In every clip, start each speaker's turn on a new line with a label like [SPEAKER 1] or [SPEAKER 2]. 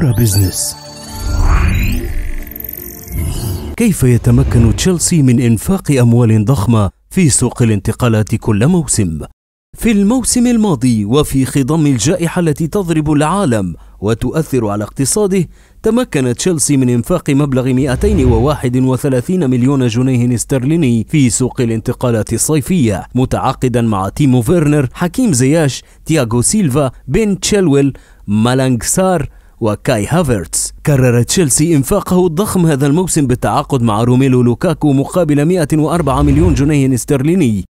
[SPEAKER 1] كورة بزنس كيف يتمكن تشيلسي من إنفاق أموال ضخمة في سوق الانتقالات كل موسم؟ في الموسم الماضي وفي خضم الجائحة التي تضرب العالم وتؤثر على اقتصاده تمكن تشيلسي من إنفاق مبلغ 231 مليون جنيه استرليني في سوق الانتقالات الصيفية متعاقدا مع تيمو فيرنر حكيم زياش تياغو سيلفا بن تشيلويل مالانغسار وكاي هافرتس كرر تشيلسي إنفاقه الضخم هذا الموسم بالتعاقد مع روميلو لوكاكو مقابل 104 مليون جنيه استرليني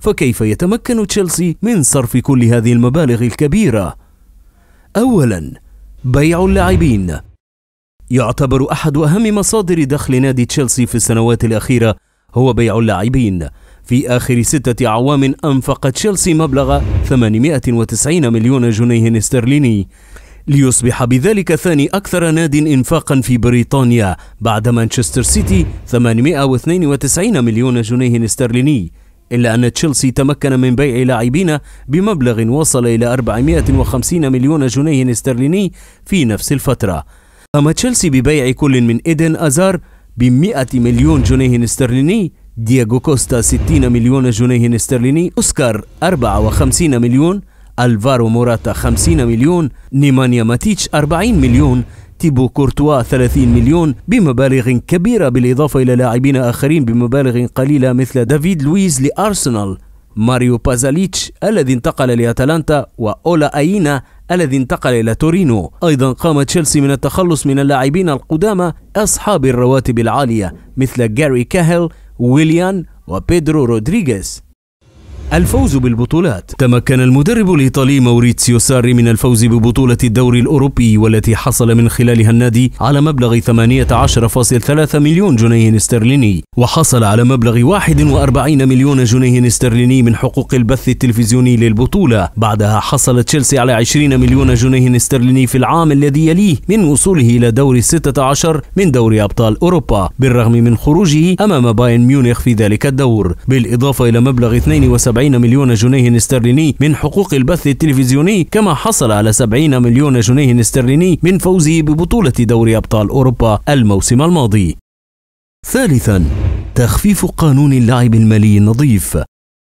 [SPEAKER 1] فكيف يتمكن تشيلسي من صرف كل هذه المبالغ الكبيرة؟ أولا بيع اللاعبين يعتبر أحد أهم مصادر دخل نادي تشيلسي في السنوات الأخيرة هو بيع اللاعبين في آخر ستة أعوام أنفق تشيلسي مبلغ 890 مليون جنيه استرليني ليصبح بذلك ثاني أكثر ناد إنفاقا في بريطانيا بعد مانشستر سيتي 892 مليون جنيه استرليني إلا أن تشيلسي تمكن من بيع لاعبين بمبلغ وصل إلى 450 مليون جنيه استرليني في نفس الفترة قام تشيلسي ببيع كل من إيدن أزار ب 100 مليون جنيه استرليني دياغو كوستا 60 مليون جنيه استرليني أوسكار 54 مليون ألفارو موراتا 50 مليون نيمانيا ماتيتش 40 مليون تيبو كورتوا 30 مليون بمبالغ كبيرة بالإضافة إلى لاعبين آخرين بمبالغ قليلة مثل دافيد لويز لأرسنال ماريو بازاليتش الذي انتقل لأتلانتا وأولا أينا الذي انتقل إلى تورينو أيضا قام تشيلسي من التخلص من اللاعبين القدامى أصحاب الرواتب العالية مثل جاري كاهل ويليان وبيدرو رودريغيز الفوز بالبطولات تمكن المدرب الإيطالي موريتسيو ساري من الفوز ببطولة الدوري الأوروبي والتي حصل من خلالها النادي على مبلغ 18.3 مليون جنيه استرليني وحصل على مبلغ 41 مليون جنيه استرليني من حقوق البث التلفزيوني للبطولة بعدها حصل تشيلسي على 20 مليون جنيه استرليني في العام الذي يليه من وصوله إلى دور 16 من دوري أبطال أوروبا بالرغم من خروجه أمام بايرن ميونخ في ذلك الدور بالإضافة إلى مبلغ 72 70 مليون جنيه استرليني من حقوق البث التلفزيوني كما حصل على 70 مليون جنيه استرليني من فوزه ببطولة دوري أبطال أوروبا الموسم الماضي ثالثا تخفيف قانون اللعب المالي النظيف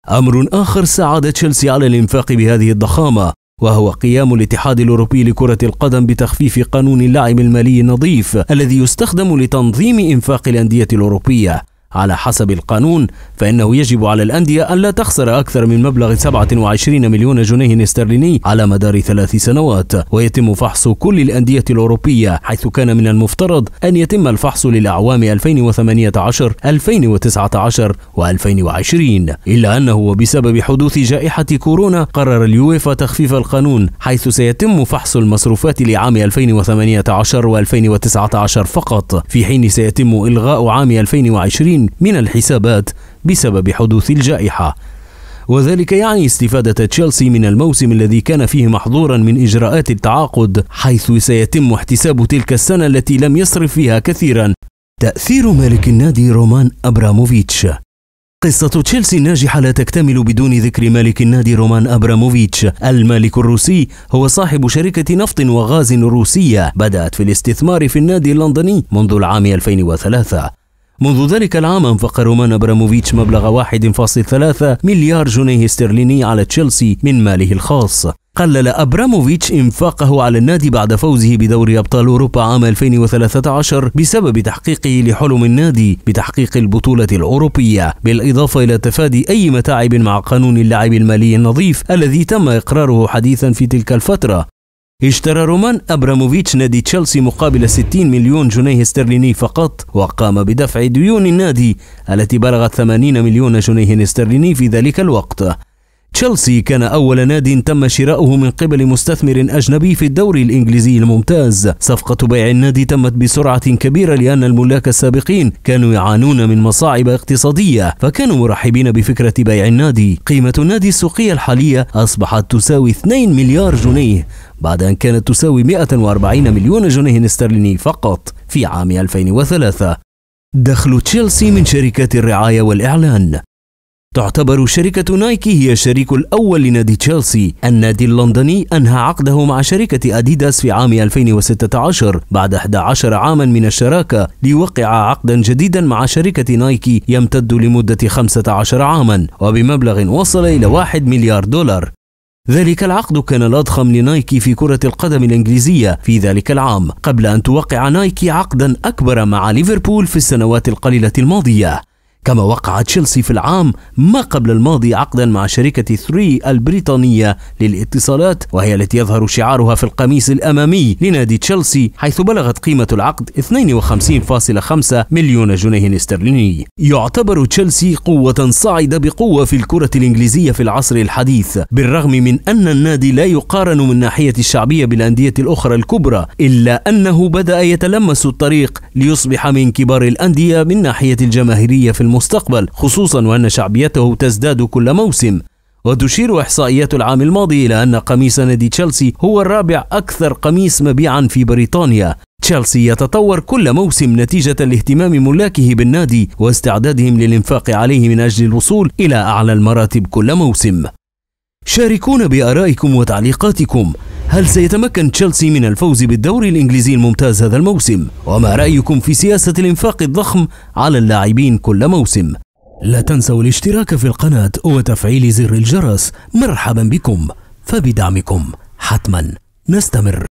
[SPEAKER 1] أمر آخر ساعد تشيلسي على الإنفاق بهذه الضخامة وهو قيام الاتحاد الأوروبي لكرة القدم بتخفيف قانون اللعب المالي النظيف الذي يستخدم لتنظيم إنفاق الأندية الأوروبية على حسب القانون فإنه يجب على الأندية أن لا تخسر أكثر من مبلغ 27 مليون جنيه استرليني على مدار ثلاث سنوات ويتم فحص كل الأندية الأوروبية حيث كان من المفترض أن يتم الفحص للأعوام 2018 2019 و2020 إلا أنه بسبب حدوث جائحة كورونا قرر اليويفا تخفيف القانون حيث سيتم فحص المصروفات لعام 2018 و2019 فقط في حين سيتم إلغاء عام 2020 من الحسابات بسبب حدوث الجائحة وذلك يعني استفادة تشيلسي من الموسم الذي كان فيه محظورا من إجراءات التعاقد حيث سيتم احتساب تلك السنة التي لم يصرف فيها كثيرا تأثير مالك النادي رومان أبراموفيتش قصة تشيلسي الناجحة لا تكتمل بدون ذكر مالك النادي رومان أبراموفيتش المالك الروسي هو صاحب شركة نفط وغاز روسية بدأت في الاستثمار في النادي اللندني منذ العام 2003 منذ ذلك العام أنفق رومان أبراموفيتش مبلغ 1.3 مليار جنيه استرليني على تشيلسي من ماله الخاص قلل أبراموفيتش إنفاقه على النادي بعد فوزه بدوري أبطال أوروبا عام 2013 بسبب تحقيقه لحلم النادي بتحقيق البطولة الأوروبية بالإضافة إلى تفادي أي متاعب مع قانون اللعب المالي النظيف الذي تم إقراره حديثا في تلك الفترة اشترى رومان أبراموفيتش نادي تشيلسي مقابل 60 مليون جنيه استرليني فقط وقام بدفع ديون النادي التي بلغت 80 مليون جنيه استرليني في ذلك الوقت تشيلسي كان أول نادي تم شراؤه من قبل مستثمر أجنبي في الدوري الإنجليزي الممتاز صفقة بيع النادي تمت بسرعة كبيرة لأن الملاك السابقين كانوا يعانون من مصاعب اقتصادية فكانوا مرحبين بفكرة بيع النادي قيمة النادي السوقية الحالية أصبحت تساوي 2 مليار جنيه بعد أن كانت تساوي 140 مليون جنيه استرليني فقط في عام 2003 دخل تشيلسي من شركات الرعاية والإعلان تعتبر شركة نايكي هي الشريك الأول لنادي تشيلسي النادي اللندني أنهى عقده مع شركة أديداس في عام 2016 بعد 11 عاما من الشراكة ليوقع عقدا جديدا مع شركة نايكي يمتد لمدة 15 عاما وبمبلغ وصل إلى 1 مليار دولار ذلك العقد كان الأضخم لنايكي في كرة القدم الإنجليزية في ذلك العام قبل أن توقع نايكي عقدا أكبر مع ليفربول في السنوات القليلة الماضية كما وقع تشيلسي في العام ما قبل الماضي عقدا مع شركة ثري البريطانية للاتصالات وهي التي يظهر شعارها في القميص الأمامي لنادي تشيلسي حيث بلغت قيمة العقد 52.5 مليون جنيه استرليني يعتبر تشيلسي قوة صاعدة بقوة في الكرة الإنجليزية في العصر الحديث بالرغم من أن النادي لا يقارن من ناحية الشعبية بالأندية الأخرى الكبرى إلا أنه بدأ يتلمس الطريق ليصبح من كبار الأندية من ناحية الجماهيرية في المنطقة المستقبل خصوصا وأن شعبيته تزداد كل موسم وتشير إحصائيات العام الماضي إلى أن قميص نادي تشيلسي هو الرابع أكثر قميص مبيعا في بريطانيا تشيلسي يتطور كل موسم نتيجة لاهتمام ملاكه بالنادي واستعدادهم للانفاق عليه من أجل الوصول إلى أعلى المراتب كل موسم شاركونا بآرائكم وتعليقاتكم هل سيتمكن تشيلسي من الفوز بالدوري الإنجليزي الممتاز هذا الموسم؟ وما رأيكم في سياسة الإنفاق الضخم على اللاعبين كل موسم؟ لا تنسوا الاشتراك في القناة وتفعيل زر الجرس مرحبا بكم فبدعمكم حتما نستمر